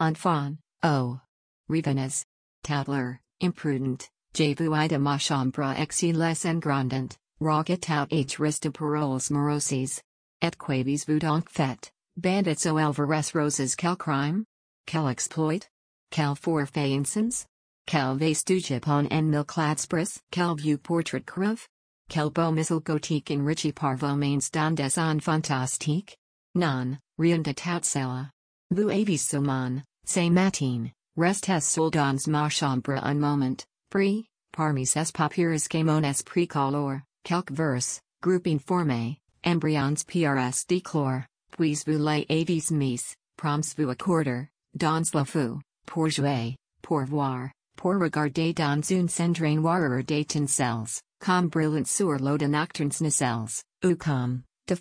enfant, O. Revenas. Tatler, imprudent, javuida chambre exiles engrandant, rogatout h rista paroles moroses. Et quavis vudonc fet, bandits o alvarez roses cal crime? Cal exploit? Cal forfeinsums? Cal vase dugipon en milcladspris? Cal view portrait curve? Cal beau missile gothique in richie parvo mains dondes en fantastique? Non, de taut cela, Vu avis suman, Say Matin, rest has sol dans ma chambre un moment, prix, parmi ses papyrus que mon esprit color, quelque verse, grouping forme. embryons prs déclore, puis vous les avis mis, proms vous accorder, dans la fou, pour jouer, pour voir, pour regarder dans une centaine noire des tincelles, comme brillant sur l'eau de nocturnes nacelles, ou comme, de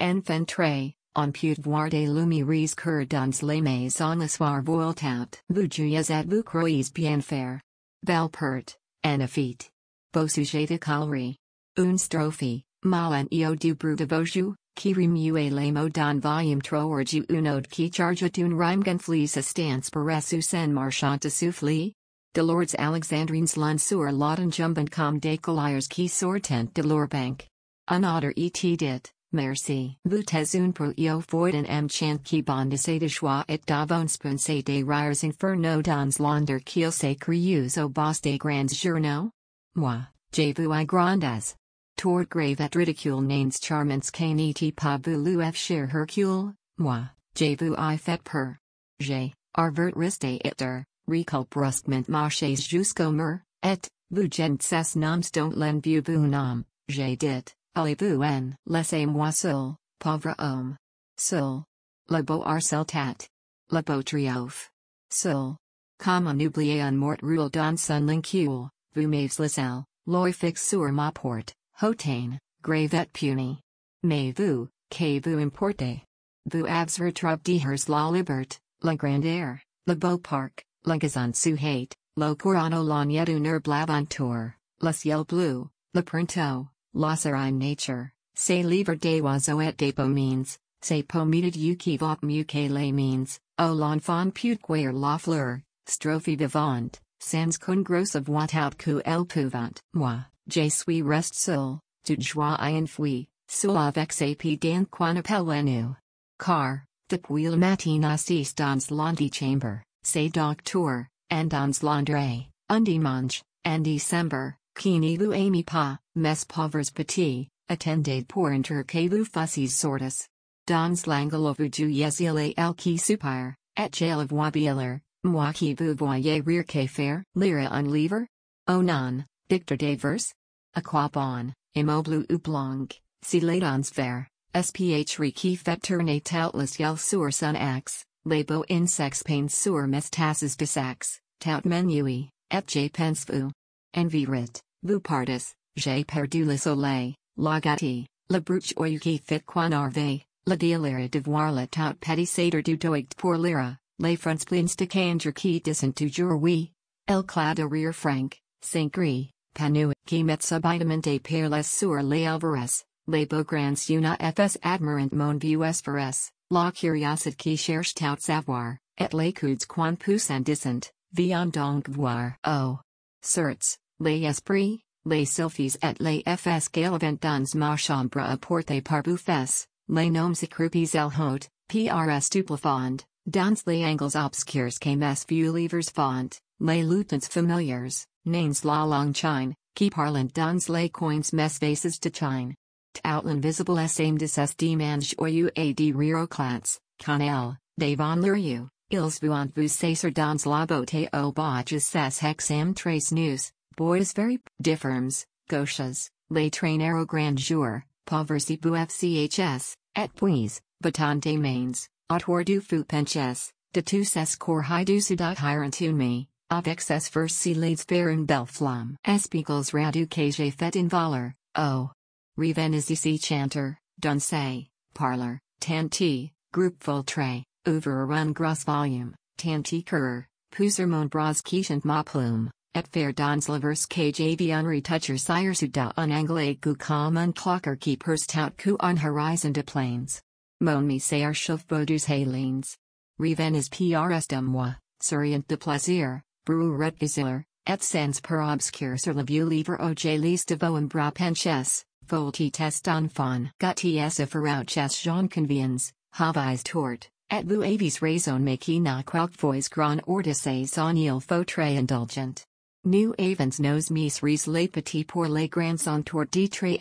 en fentre, on voir des Lumieres que dans les maisons le soir voltapt. Bougies à vous croyez bien faire. Belle pert, en effet. Beau sujet de calerie. Une strophe, mal en io du bruit de vos qui remue les mots dans volume troorgi une ode qui charge une rhyme gonflée sa stance paressus en marchant de souffle. De Lords Alexandrines l'un sur l'autumn jumbant comme des colliers qui sortent de leur bank. Un autre et dit. Merci. vous un pour io Void and M chant qui bande se de choix et d'avonspense des rires inferno dans l'onder qu'il se crieuse au boss des grands journaux? Moi, j'ai vous i grandes. Toward grave et ridicule nains charmants can et pas voulu f cher hercule, moi, j'ai vu i fait per. J'ai arvert riste et der, reculprustment marches jusqu'au mur et, vous gens ses noms don't len vu nom, j'ai dit. Allez-vous en laissez-moi seul, pauvre homme. Seul. Le beau arcel tat. Le beau triomphe. Seul. Comme un oublié un mort rule dans son lincule, vous m'avez laissé, loi fixe sur ma porte, hautain, grave et puni. Mais vous, que vous importez? Vous avez retrouvé hers la liberté, la grande air, le beau parc, la gazon sous hate, le courant au une herbe l'aventure, le ciel bleu, le printemps. Loserime nature, se lever de oiseau et depo means, se pomited uki vop mukele means, o l'enfant putequer la fleur, strophe vivant sans congrose of out ku el pouvant. Moi, je suis reste seul, tu joie infuit, seul avec sap dan quan appel Car, depuis le matin assiste dans chamber se docteur, and dans l'andre, undi mange, and December, Kini lu ami pa, mes pavers petit, attendait pour inter que lu sortis. Dans l'angle Ju uju yezile el qui supire, et jail of wabieler, moi qui Voyer voyez rire que faire, lira un livre? Oh non, dictor des vers? A quoi bon, immoblu oblong, si ladons ver, sph requi fait tourner toutless yel sur sun axe, labo insects pain sur mes tasses bisax, tout menui, fj pense vous. Envirit, Bupartis, J'ai perdu le soleil, lagati gâtie, la bruche oyuki fit quan arve, la dialira devoir la tout petit sater du doigt pour lira, les fronts plins de canger qui disent toujours oui, el clad arrière franc, cinqui, panu qui met subitamen de perles sur les alvarez, les beaux grands una fs admirant mon vieux esperes, la curiosité qui cherche tout savoir, et les coudes quan poussant disent viam donc voir. Oh. Certs, Les esprits, les selfies et les fs galevant dans ma chambre à par parboufes, les noms écroupis el haut, prs stupefond, dans les angles obscures que mes vieux levers font, les lutins familiars, nains la long chine, qui parlant dans les coins mes faces de chine. T'outland visible s aim de ses demandes joyeux ad riroclats, clats, el, des von lurieux. Ils vous en vous sacer dans la beauté au botches ses hex am trace news, Boisveri, Differms, Gauchas, Les Traîneaux Grandeur, Poversi F C H S. Et Puis, Batante mains. Mains, Autour du Fou Penches, de tous ses corps du Sudat Hirantunmi, avec ses vers si les Baron Belflam. Espigals Radu que j'ai fait in valor, oh. Revenez ici chanter, danser, Parlor. tanti, group voltre, over a run volume, tanti currer, pousser mon bras quiche and ma plume. Et faire dans l'avers cage avion retoucher sire souda un anglais gu comme un clocker keepers tout coup on horizon de planes. Mon me sayer chauffe bodus halines. Reven is prs de moi, surient de plaisir, bruret isiller, et sans per obscure sur le vue lever oj liste de boem bra penches, volti test on fon guts a chess jean conviens, Havais tort. Et vous avis raison na qualque voice grand ordices on il faut très indulgent. New Avens knows Miseries les petits pour les grands sont tour de tres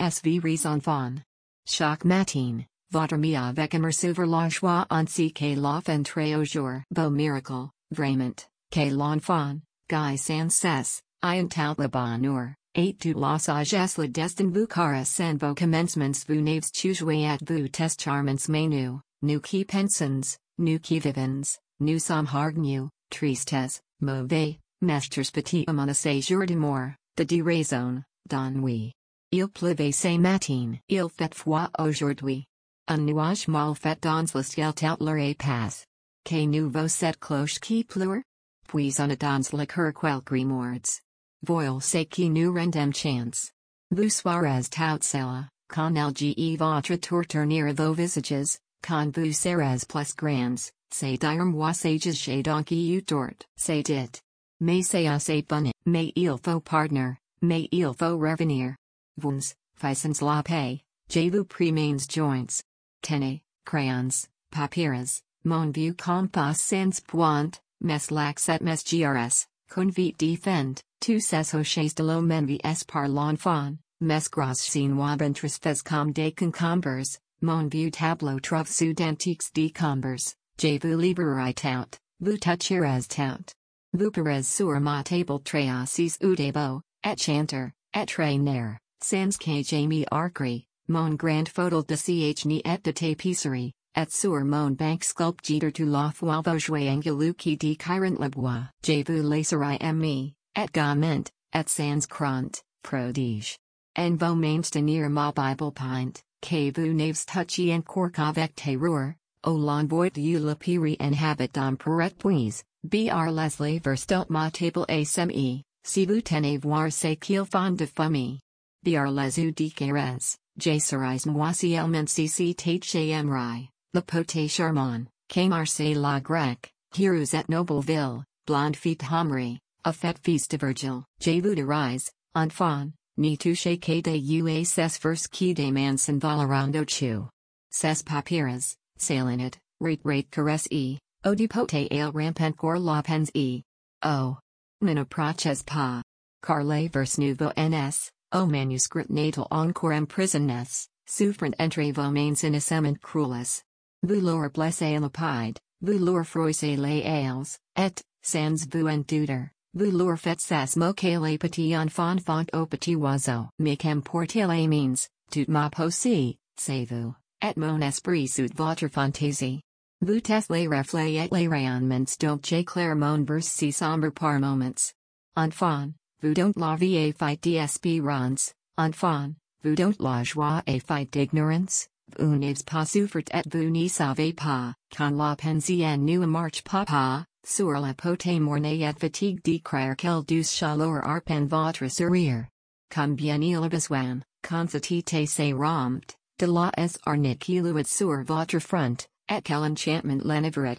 en Fon. Chaque matin, votre mia avec un receveur la joie ainsi que l'entrée au jour. Beau miracle, vraiment, que l'enfant, guy sans cesse, tout le bonheur, eight du la sagesse le destin vous caressant vos commencements vous n'avez toujours at vous test charmants Menu, New Key qui pensons, nous qui vivons, nous sommes hargnus, tristes, mauvais, Masters petit amanasse jour mort, de de raison, d'ennui. Il pleuvait ce matin. Il fait froid aujourd'hui. Un nuage mal fait dans le ciel tout le passe. Que nouveau cette cloche qui pleure? Puis on a dans le cœur quelques mords. Voil ce qui nous rend chance. Vous soirez tout cela, con lge votre tour tourner vos visages, quand vous serez plus grands, c'est dire moi sages j'ai donc eu tort. C'est dit. May seas a bunne, may il faut partner, may il faut revenir. Vuns, Fisons la paix, jalu premains joints. Tene, crayons, Papiras. mon vieux compas sans point, mes lax et mes grs, convite defend, tu ses hoches de l'homme vs par l'enfant, mes gros seen wabentris comme des concombres, mon vieux tableau trouve sud antiques decombres, javu libre tout, vous touchires tout. Vuperez sur ma table traces udebo, et chanter, et trainer, sans que jamie arcri, mon grand photo de ch ni et de tapisserie, et sur mon bank sculpture tu la fois jouer angulu qui de current lebois. Je vous lacerai me, et gamin, et sans crant, prodige. En vos maintenir ma bible pint, que vous naves touchy en cork avec terror, au l'envoi de la piri en habit d'emperette puis. BR Leslie Verstot Ma Table ASME, Si vous tenez voir ce qu'il fond de famille. BR Les dikeres J. moi Moisi Elmen CC Ri, La Pote Charmon, K. Marseille La Grec, Heroes at Nobleville, Blonde Feet Homry, A Fête Feast de Virgil, J. Luderise, Enfant, Ni Touche K. De Ua Ses Vers Qui de Manson Valerando Chu. Ses Papiras, Salinit, Rate Rate Caress E. Odipote ale rampant pour la pens e. O. Mina praches pa. Carle vers nuvo ns, o manuscrit natal encore emprisonness, souffrant entre vos mains innocement cruelis. Voulour blesse lapide, Voulour froisse les ales, et, sans vous douter. Voulour fait sas moque les petits enfants font au petit oiseau. Make portil les means, tout ma posse, savez vous, et mon esprit suit votre fantaisie êtes les reflets et les rayonnements don't chez vers si sombre par moments. Enfin, vous don't la vie et fight d'espérance, enfin, vous don't la joie et fight d'ignorance, vous n'êtes pas souffert et vous ne savez pas, quand la pensée en nous marche papa, sur la pote morne et fatigue de crier quelle douce chaleur arpen votre sourire. Combien il a besoin, quand cette se rompt, de la s arnique sur votre front. Ekel Enchantment Leniveret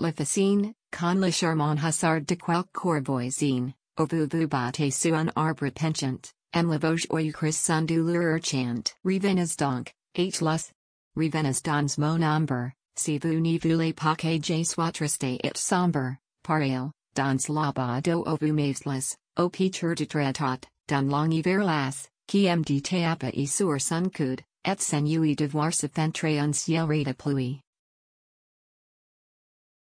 Con le Charmant Hussard de Quelque Corvoisine, Ovuvu Bate un Arbre Penchant, M. Lavoge or Eucharis Sundulur Chant. Revenas donc H. Lus. Revenas dans Mon amber Si Vous Ne Voulez Pas Que Je Sois Triste Et Sombre, Parale, Dons Labado Ovu Maveslas, O Peter de Tretot, Dans Long Everlas, Qui M. D. Tapa E. Sur Suncud, Et Sen Ui Devoir Se Fentre Un Ciel Rita pluie